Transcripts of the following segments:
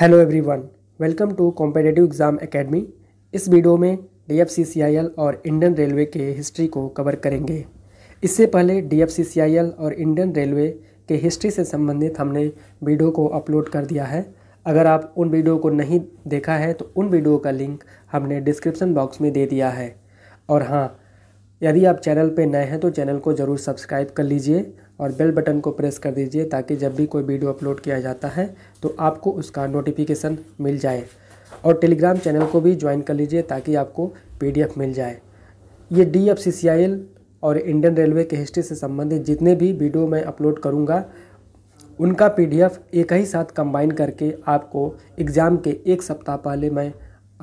hello everyone welcome to competitive exam academy इस video में DFCCIL और इंडियन रेलवे के हिस्ट्री को कवर करेंगे इससे पहले डीएफसीसीआईएल और इंडियन रेलवे के हिस्ट्री से संबंधित हमने वीडियो को अपलोड कर दिया है अगर आप उन वीडियो को नहीं देखा है तो उन वीडियो का लिंक हमने डिस्क्रिप्सन बॉक्स में दे दिया है और हाँ यदि आप चैनल पर नए हैं तो चैनल को ज़रूर सब्सक्राइब कर लीजिए और बेल बटन को प्रेस कर दीजिए ताकि जब भी कोई वीडियो अपलोड किया जाता है तो आपको उसका नोटिफिकेशन मिल जाए और टेलीग्राम चैनल को भी ज्वाइन कर लीजिए ताकि आपको पी मिल जाए ये डी एफ और इंडियन रेलवे के हिस्ट्री से संबंधित जितने भी वीडियो मैं अपलोड करूँगा उनका पीडीएफ एक ही साथ कंबाइन करके आपको एग्ज़ाम के एक सप्ताह पहले मैं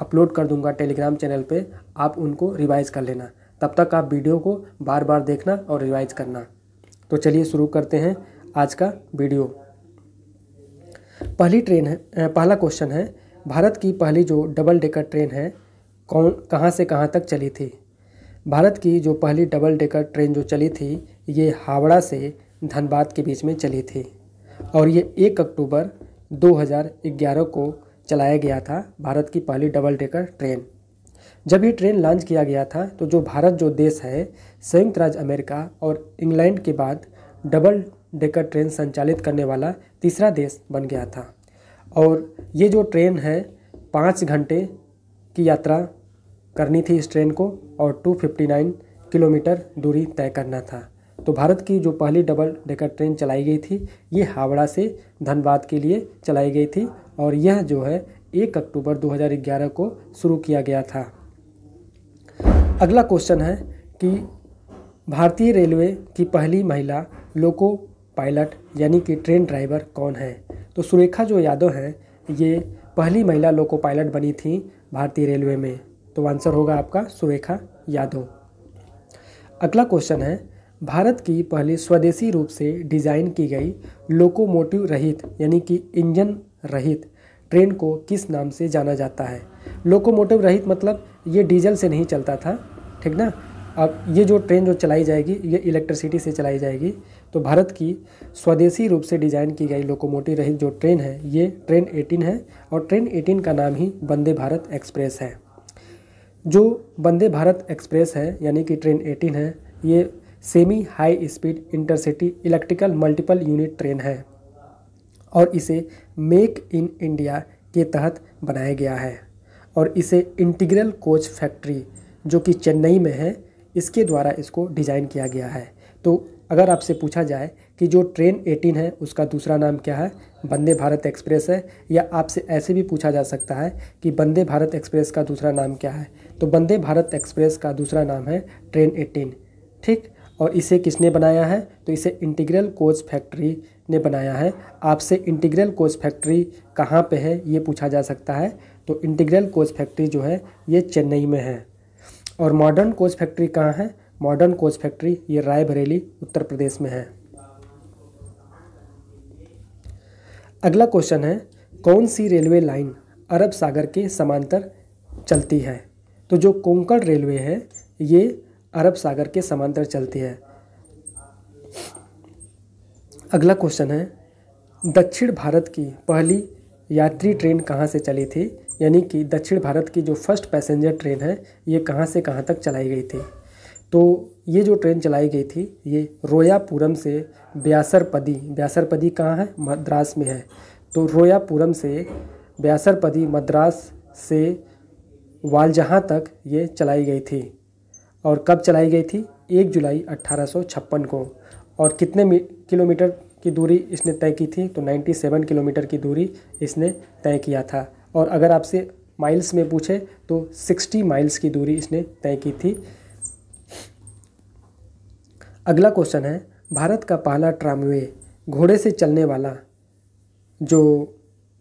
अपलोड कर दूंगा टेलीग्राम चैनल पे आप उनको रिवाइज़ कर लेना तब तक आप वीडियो को बार बार देखना और रिवाइज करना तो चलिए शुरू करते हैं आज का वीडियो पहली ट्रेन है पहला क्वेश्चन है भारत की पहली जो डबल डेकर ट्रेन है कौन कहाँ से कहाँ तक चली थी भारत की जो पहली डबल डेकर ट्रेन जो चली थी ये हावड़ा से धनबाद के बीच में चली थी और ये एक अक्टूबर 2011 को चलाया गया था भारत की पहली डबल डेकर ट्रेन जब ये ट्रेन लॉन्च किया गया था तो जो भारत जो देश है संयुक्त राज्य अमेरिका और इंग्लैंड के बाद डबल डेकर ट्रेन संचालित करने वाला तीसरा देश बन गया था और ये जो ट्रेन है पाँच घंटे की यात्रा करनी थी इस ट्रेन को और 259 किलोमीटर दूरी तय करना था तो भारत की जो पहली डबल डेकर ट्रेन चलाई गई थी ये हावड़ा से धनबाद के लिए चलाई गई थी और यह जो है एक अक्टूबर 2011 को शुरू किया गया था अगला क्वेश्चन है कि भारतीय रेलवे की पहली महिला लोको पायलट यानी कि ट्रेन ड्राइवर कौन है तो सुरेखा जो यादव हैं ये पहली महिला लोको पायलट बनी थी भारतीय रेलवे में तो आंसर होगा आपका सुरेखा यादव अगला क्वेश्चन है भारत की पहली स्वदेशी रूप से डिज़ाइन की गई लोकोमोटिव रहित यानी कि इंजन रहित ट्रेन को किस नाम से जाना जाता है लोकोमोटिव रहित मतलब ये डीजल से नहीं चलता था ठीक ना अब ये जो ट्रेन जो चलाई जाएगी ये इलेक्ट्रिसिटी से चलाई जाएगी तो भारत की स्वदेशी रूप से डिज़ाइन की गई लोकोमोटिव रहित जो ट्रेन है ये ट्रेन 18 है और ट्रेन 18 का नाम ही वंदे भारत एक्सप्रेस है जो वंदे भारत एक्सप्रेस है यानी कि ट्रेन 18 है ये semi high speed intercity electrical multiple unit train है और इसे मेक इन इंडिया के तहत बनाया गया है और इसे इंटीग्रल कोच फैक्ट्री जो कि चेन्नई में है इसके द्वारा इसको डिज़ाइन किया गया है तो अगर आपसे पूछा जाए कि जो ट्रेन 18 है उसका दूसरा नाम क्या है वंदे भारत एक्सप्रेस है या आपसे ऐसे भी पूछा जा सकता है कि वंदे भारत एक्सप्रेस का दूसरा नाम क्या है तो वंदे भारत एक्सप्रेस का दूसरा नाम है ट्रेन 18 ठीक और इसे किसने बनाया है तो इसे इंटीग्रल कोच फैक्ट्री ने बनाया है आपसे इंटीग्रल कोच फैक्ट्री कहाँ पे है ये पूछा जा सकता है तो इंटीग्रल कोच फैक्ट्री जो है ये चेन्नई में है और मॉडर्न कोच फैक्ट्री कहाँ है मॉडर्न कोच फैक्ट्री ये रायबरेली उत्तर प्रदेश में है अगला क्वेश्चन है कौन सी रेलवे लाइन अरब सागर के समांतर चलती है तो जो कोंकण रेलवे है ये अरब सागर के समांतर चलती है अगला क्वेश्चन है दक्षिण भारत की पहली यात्री ट्रेन कहाँ से चली थी यानी कि दक्षिण भारत की जो फर्स्ट पैसेंजर ट्रेन है ये कहाँ से कहाँ तक चलाई गई थी तो ये जो ट्रेन चलाई गई थी ये रोयापुरम से ब्यासरपदी ब्यासरपदी कहाँ है मद्रास में है तो रोयापुरम से ब्यासरपदी मद्रास से वालजहाँ तक ये चलाई गई थी और कब चलाई गई थी एक जुलाई अट्ठारह को और कितने किलोमीटर की दूरी इसने तय की थी तो 97 किलोमीटर की दूरी इसने तय किया था और अगर आपसे माइल्स में पूछे तो 60 माइल्स की दूरी इसने तय की थी अगला क्वेश्चन है भारत का पहला ट्रामवे घोड़े से चलने वाला जो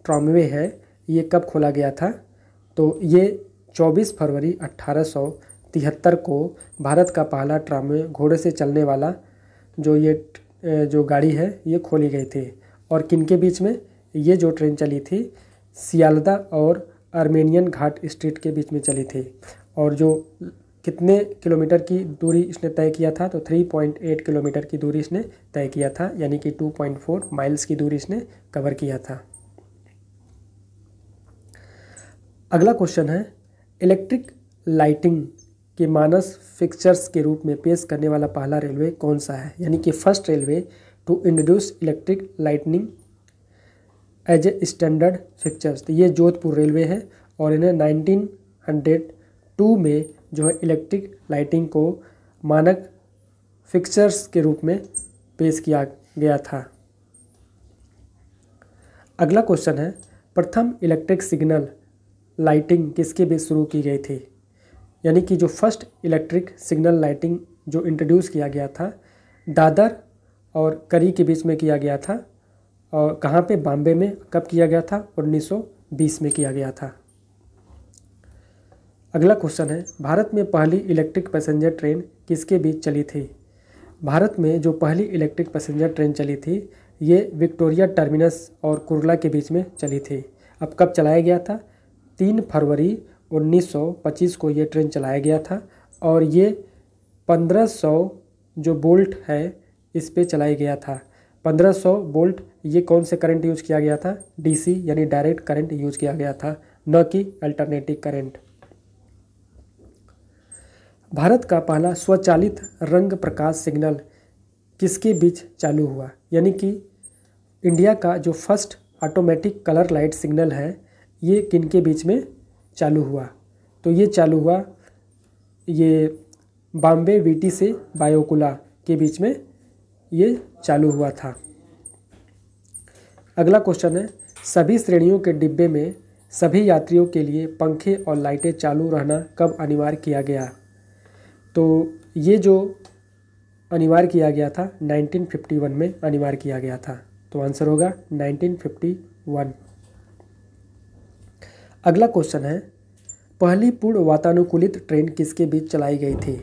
ट्रामवे है ये कब खोला गया था तो ये 24 फरवरी अट्ठारह को भारत का पहला ट्रामवे घोड़े से चलने वाला जो ये जो गाड़ी है ये खोली गई थी और किन के बीच में ये जो ट्रेन चली थी सियालदा और आर्मेनियन घाट स्ट्रीट के बीच में चली थी और जो कितने किलोमीटर की दूरी इसने तय किया था तो 3.8 किलोमीटर की दूरी इसने तय किया था यानी कि 2.4 माइल्स की दूरी इसने कवर किया था अगला क्वेश्चन है इलेक्ट्रिक लाइटिंग के मानस फिक्चर्स के रूप में पेश करने वाला पहला रेलवे कौन सा है यानी कि first railway to introduce electric lightning as a standard fixtures तो ये जोधपुर रेलवे है और इन्हें 1902 में जो है इलेक्ट्रिक लाइटिंग को मानक फिक्चर्स के रूप में पेश किया गया था अगला क्वेश्चन है प्रथम इलेक्ट्रिक सिग्नल लाइटिंग किसके बीच शुरू की गई थी यानी कि जो फर्स्ट इलेक्ट्रिक सिग्नल लाइटिंग जो इंट्रोड्यूस किया गया था दादर और करी के बीच में किया गया था और कहाँ पे बॉम्बे में कब किया गया था 1920 में किया गया था अगला क्वेश्चन है भारत में पहली इलेक्ट्रिक पैसेंजर ट्रेन किसके बीच चली थी भारत में जो पहली इलेक्ट्रिक पैसेंजर ट्रेन चली थी ये विक्टोरिया टर्मिनस और कुरला के बीच में चली थी अब कब चलाया गया था तीन फरवरी 1925 को ये ट्रेन चलाया गया था और ये 1500 जो बोल्ट है इस पे चलाया गया था 1500 वोल्ट ये कौन से करंट यूज किया गया था डीसी यानी डायरेक्ट करंट यूज किया गया था न कि अल्टरनेटिव करंट भारत का पहला स्वचालित रंग प्रकाश सिग्नल किसके बीच चालू हुआ यानी कि इंडिया का जो first automatic colour light signal है ये किनके बीच में चालू हुआ तो ये चालू हुआ ये बॉम्बे वीटी से बायोकुला के बीच में ये चालू हुआ था अगला क्वेश्चन है सभी श्रेणियों के डिब्बे में सभी यात्रियों के लिए पंखे और लाइटें चालू रहना कब अनिवार्य किया गया तो ये जो अनिवार्य किया गया था 1951 में अनिवार्य किया गया था तो आंसर होगा 1951 अगला क्वेश्चन है पहली पूर्ण वातानुकूलित ट्रेन किसके बीच चलाई गई थी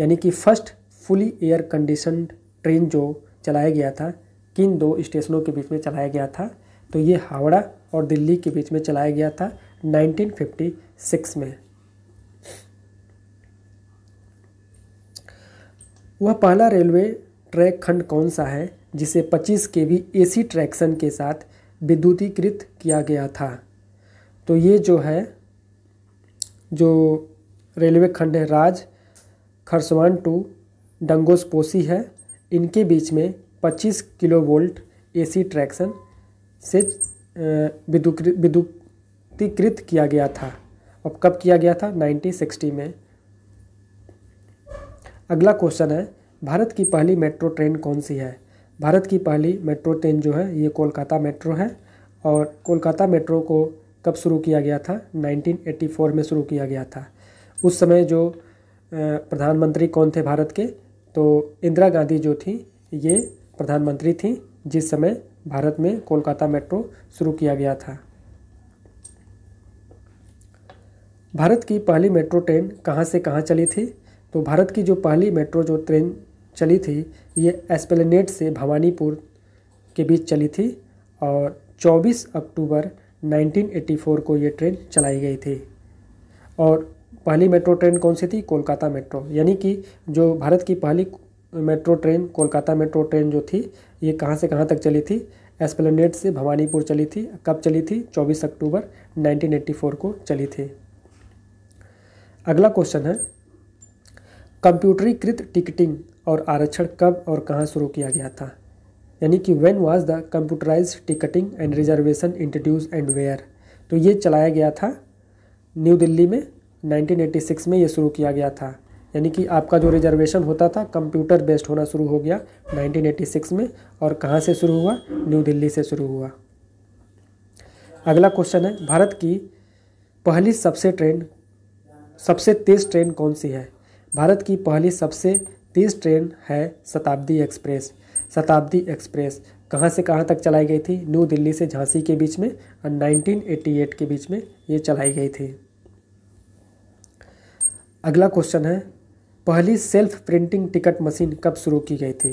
यानी कि first fully air conditioned train जो चलाया गया था किन दो स्टेशनों के बीच में चलाया गया था तो ये हावड़ा और दिल्ली के बीच में चलाया गया था 1956 में वह पहला रेलवे ट्रैक खंड कौन सा है जिसे 25 के वी ए ट्रैक्शन के साथ विद्युतीकृत किया गया था तो ये जो है जो रेलवे खंड है राज खरसवान टू डंगोसपोसी है इनके बीच में 25 किलो वोल्ट एसी ट्रैक्शन से विद्युतीकृत किया गया था अब कब किया गया था 1960 में अगला क्वेश्चन है भारत की पहली मेट्रो ट्रेन कौन सी है भारत की पहली मेट्रो ट्रेन जो है ये कोलकाता मेट्रो है और कोलकाता मेट्रो को कब शुरू किया गया था 1984 में शुरू किया गया था उस समय जो प्रधानमंत्री कौन थे भारत के तो इंदिरा गांधी जो थी ये प्रधानमंत्री थी जिस समय भारत में कोलकाता मेट्रो शुरू किया गया था भारत की पहली मेट्रो ट्रेन कहाँ से कहाँ चली थी तो भारत की जो पहली मेट्रो जो ट्रेन चली थी ये एस्पेलनेट से भवानीपुर के बीच चली थी और 24 अक्टूबर 1984 को ये ट्रेन चलाई गई थी और पहली मेट्रो ट्रेन कौन सी थी कोलकाता मेट्रो यानी कि जो भारत की पहली metro train Kolkata metro train जो थी ये कहाँ से कहाँ तक चली थी एस्प्लेनेड से भवानीपुर चली थी कब चली थी 24 अक्टूबर 1984 को चली थी अगला क्वेश्चन है कंप्यूटरीकृत टिकटिंग और आरक्षण कब और कहाँ शुरू किया गया था यानी कि when was the computerise ticketing and reservation introduce and where तो ये चलाया गया था न्यू दिल्ली में 1986 में ये शुरू किया गया था यानी कि आपका जो रिजर्वेशन होता था कंप्यूटर बेस्ड होना शुरू हो गया 1986 में और कहाँ से शुरू हुआ न्यू दिल्ली से शुरू हुआ अगला क्वेश्चन है भारत की पहली सबसे ट्रेन सबसे तेज़ ट्रेन कौन सी है भारत की पहली सबसे तेज़ ट्रेन है शताब्दी एक्सप्रेस शताब्दी एक्सप्रेस कहाँ से कहाँ तक चलाई गई थी न्यू दिल्ली से झांसी के बीच में और 1988 के बीच में ये चलाई गई थी अगला क्वेश्चन है पहली सेल्फ प्रिंटिंग टिकट मशीन कब शुरू की गई थी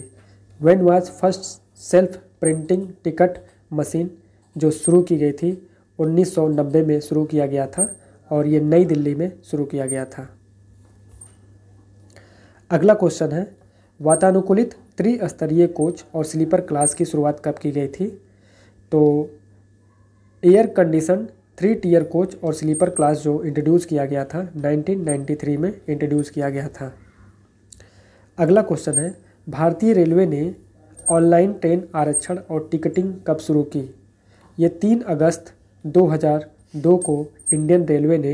when was first self printing ticket machine जो शुरू की गई थी 1990 में शुरू किया गया था और ये नई दिल्ली में शुरू किया गया था अगला क्वेश्चन है वातानुकूलित त्रिस्तरीय कोच और स्लीपर क्लास की शुरुआत कब की गई थी तो air condition three tier coach और स्लीपर क्लास जो इंट्रोड्यूस किया गया था 1993 में इंट्रोड्यूस किया गया था अगला क्वेश्चन है भारतीय रेलवे ने ऑनलाइन ट्रेन आरक्षण और टिकटिंग कब शुरू की ये तीन अगस्त 2002 को इंडियन रेलवे ने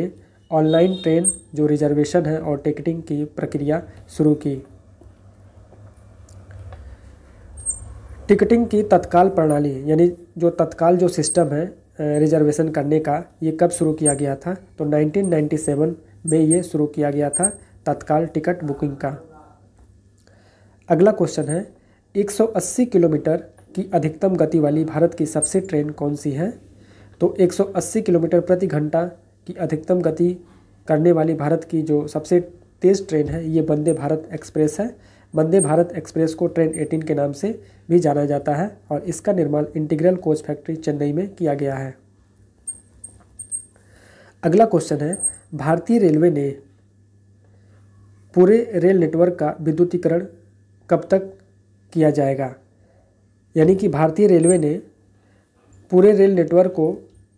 ऑनलाइन ट्रेन जो रिजर्वेशन है और टिकटिंग की प्रक्रिया शुरू की टिकटिंग की तत्काल प्रणाली यानी जो तत्काल जो सिस्टम है रिजर्वेशन करने का ये कब शुरू किया गया था तो 1997 में ये शुरू किया गया था तत्काल टिकट बुकिंग का अगला क्वेश्चन है 180 किलोमीटर की अधिकतम गति वाली भारत की सबसे ट्रेन कौन सी है तो 180 किलोमीटर प्रति घंटा की अधिकतम गति करने वाली भारत की जो सबसे तेज़ ट्रेन है ये वंदे भारत एक्सप्रेस है वंदे भारत एक्सप्रेस को ट्रेन 18 के नाम से भी जाना जाता है और इसका निर्माण इंटीग्रल कोच फैक्ट्री चेन्नई में किया गया है अगला क्वेश्चन है भारतीय रेलवे ने पूरे रेल नेटवर्क का विद्युतीकरण कब तक किया जाएगा यानी कि भारतीय रेलवे ने पूरे रेल नेटवर्क को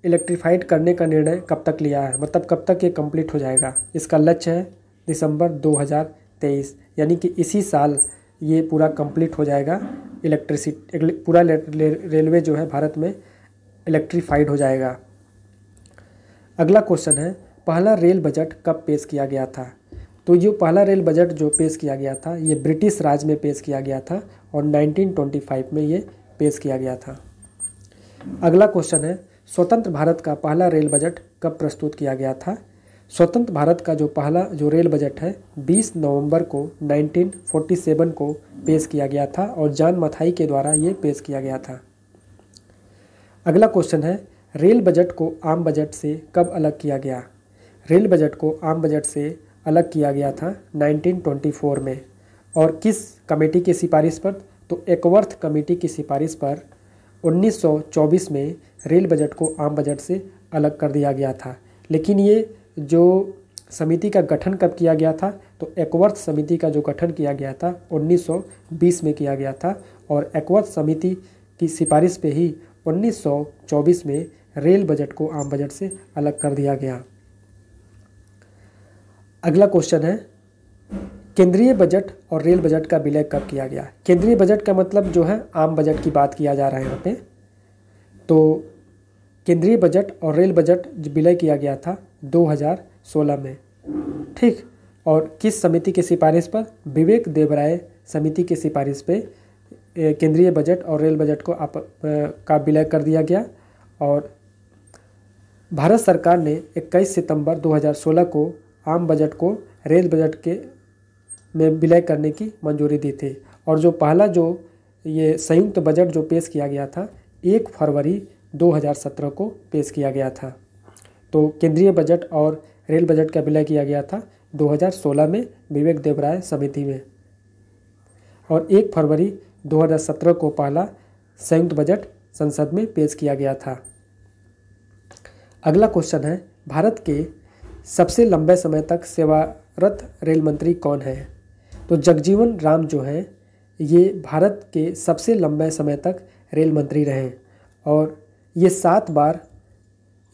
इलेक्ट्रीफाइड करने का निर्णय कब तक लिया है मतलब कब तक ये कंप्लीट हो जाएगा इसका लक्ष्य है दिसंबर 2023 यानी कि इसी साल ये पूरा कंप्लीट हो जाएगा इलेक्ट्रिसिटी पूरा रेलवे जो है भारत में इलेक्ट्रीफाइड हो जाएगा अगला क्वेश्चन है पहला रेल बजट कब पेश किया गया था तो ये पहला रेल बजट जो पेश किया गया था ये ब्रिटिश राज में पेश किया गया था और 1925 में ये पेश किया गया था अगला क्वेश्चन है स्वतंत्र भारत का पहला रेल बजट कब प्रस्तुत किया गया था स्वतंत्र भारत का जो पहला जो रेल बजट है 20 नवंबर को 1947 को पेश किया गया था और जान मथाई के द्वारा ये पेश किया गया था अगला क्वेश्चन है रेल बजट को आम बजट से कब अलग किया गया रेल बजट को आम बजट से अलग किया गया था 1924 में और किस कमेटी की सिफारिश पर तो एकवर्थ कमेटी की सिफारिश पर 1924 में रेल बजट को आम बजट से अलग कर दिया गया था लेकिन ये जो समिति का गठन कब किया गया था तो एकवर्थ समिति का जो गठन किया गया था 1920 में किया गया था और एक्वर्थ समिति की सिफारिश पे ही 1924 में रेल बजट को आम बजट से अलग कर दिया गया अगला क्वेश्चन है केंद्रीय बजट और रेल बजट का विलय कब किया गया केंद्रीय बजट का मतलब जो है आम बजट की बात किया जा रहा है यहाँ पे तो केंद्रीय बजट और रेल बजट विलय किया गया था 2016 में ठीक और किस समिति की सिफारिश पर विवेक देवराय समिति की सिफारिश पे केंद्रीय बजट और रेल बजट को आप, का विलय कर दिया गया और भारत सरकार ने 21 सितंबर 2016 को आम बजट को रेल बजट के में विलय करने की मंजूरी दी थी और जो पहला जो ये संयुक्त बजट जो पेश किया गया था एक फरवरी 2017 को पेश किया गया था तो केंद्रीय बजट और रेल बजट का विलय किया गया था 2016 में विवेक देवराय समिति में और 1 फरवरी 2017 को पहला संयुक्त बजट संसद में पेश किया गया था अगला क्वेश्चन है भारत के सबसे लंबे समय तक सेवारत रेल मंत्री कौन है तो जगजीवन राम जो हैं ये भारत के सबसे लंबे समय तक रेल मंत्री रहे और ये सात बार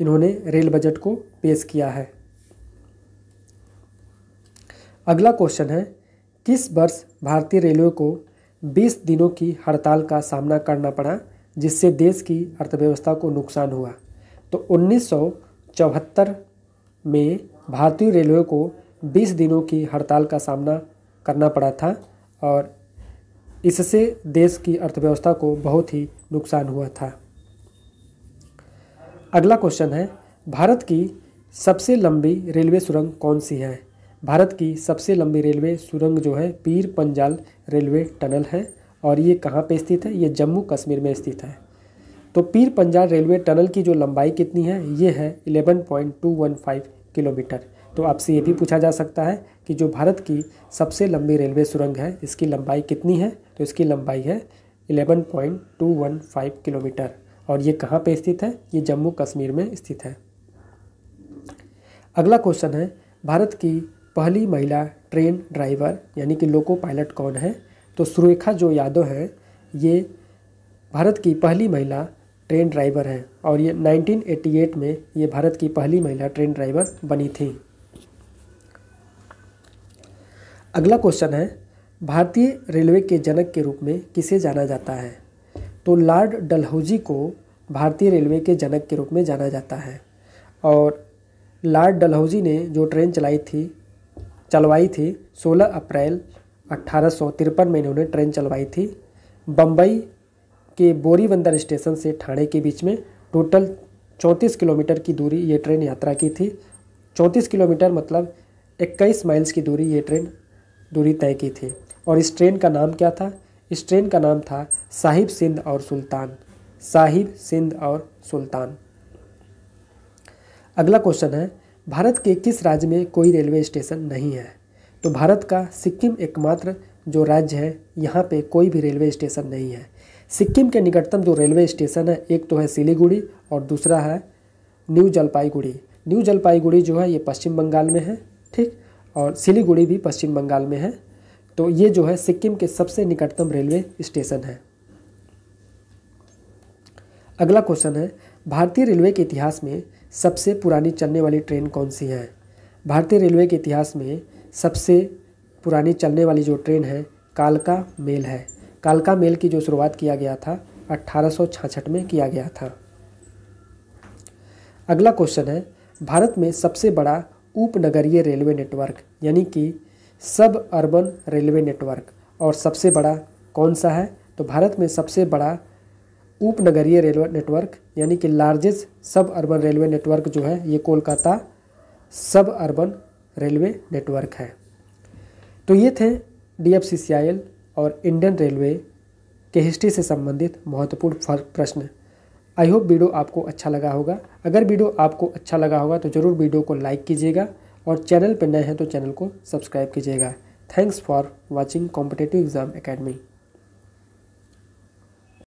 इन्होंने रेल बजट को पेश किया है अगला क्वेश्चन है किस वर्ष भारतीय रेलवे को 20 दिनों की हड़ताल का सामना करना पड़ा जिससे देश की अर्थव्यवस्था को नुकसान हुआ तो उन्नीस में भारतीय रेलवे को 20 दिनों की हड़ताल का सामना करना पड़ा था और इससे देश की अर्थव्यवस्था को बहुत ही नुकसान हुआ था अगला क्वेश्चन है भारत की सबसे लंबी रेलवे सुरंग कौन सी है भारत की सबसे लंबी रेलवे सुरंग जो है पीर पंजाल रेलवे टनल है और ये कहाँ पे स्थित है ये जम्मू कश्मीर में स्थित है तो पीर पंजाल रेलवे टनल की जो लंबाई कितनी है ये है 11.215 किलोमीटर तो आपसे ये भी पूछा जा सकता है कि जो भारत की सबसे लंबी रेलवे सुरंग है इसकी लंबाई कितनी है तो इसकी लंबाई है 11.215 किलोमीटर और ये कहाँ पे स्थित है ये जम्मू कश्मीर में स्थित है अगला क्वेश्चन है भारत की पहली महिला ट्रेन ड्राइवर यानी कि लोको पायलट कौन है तो सुरेखा जो यादव हैं ये भारत की पहली महिला ट्रेन ड्राइवर हैं और ये 1988 में ये भारत की पहली महिला ट्रेन ड्राइवर बनी थी अगला क्वेश्चन है भारतीय रेलवे के जनक के रूप में किसे जाना जाता है तो लॉर्ड डलहौजी को भारतीय रेलवे के जनक के रूप में जाना जाता है और लॉर्ड डलहौजी ने जो ट्रेन चलाई थी चलवाई थी 16 अप्रैल अट्ठारह में इन्होंने ट्रेन चलवाई थी बम्बई के बोरी बंदर स्टेशन से ठाणे के बीच में टोटल 34 किलोमीटर की दूरी ये ट्रेन यात्रा की थी 34 किलोमीटर मतलब 21 माइल्स की दूरी ये ट्रेन दूरी तय की थी और इस ट्रेन का नाम क्या था इस ट्रेन का नाम था साहिब सिंध और सुल्तान साहिब सिंध और सुल्तान अगला क्वेश्चन है भारत के किस राज्य में कोई रेलवे स्टेशन नहीं है तो भारत का सिक्किम एकमात्र जो राज्य है यहाँ पे कोई भी रेलवे स्टेशन नहीं है सिक्किम के निकटतम जो रेलवे स्टेशन है एक तो है सिलीगुड़ी और दूसरा है न्यू जलपाईगुड़ी न्यू जलपाईगुड़ी जो है ये पश्चिम बंगाल में है ठीक और सिलीगुड़ी भी पश्चिम बंगाल में है तो ये जो है सिक्किम के सबसे निकटतम रेलवे स्टेशन है अगला क्वेश्चन है भारतीय रेलवे के इतिहास में सबसे पुरानी चलने वाली ट्रेन कौन सी है भारतीय रेलवे के इतिहास में सबसे पुरानी चलने वाली जो ट्रेन है कालका मेल है कालका मेल की जो शुरुआत किया गया था अट्ठारह में किया गया था अगला क्वेश्चन है भारत में सबसे बड़ा उपनगरीय रेलवे नेटवर्क यानी कि सब अर्बन रेलवे नेटवर्क और सबसे बड़ा कौन सा है तो भारत में सबसे बड़ा उपनगरीय रेलवे नेटवर्क यानी कि लार्जेस्ट सब अर्बन रेलवे नेटवर्क जो है ये कोलकाता सब अर्बन रेलवे नेटवर्क है तो ये थे डी और इंडियन रेलवे के हिस्ट्री से संबंधित महत्वपूर्ण प्रश्न आई होप वीडियो आपको अच्छा लगा होगा अगर वीडियो आपको अच्छा लगा होगा तो ज़रूर वीडियो को लाइक कीजिएगा और चैनल पर नए हैं तो चैनल को सब्सक्राइब कीजिएगा thanks for watching competitive exam academy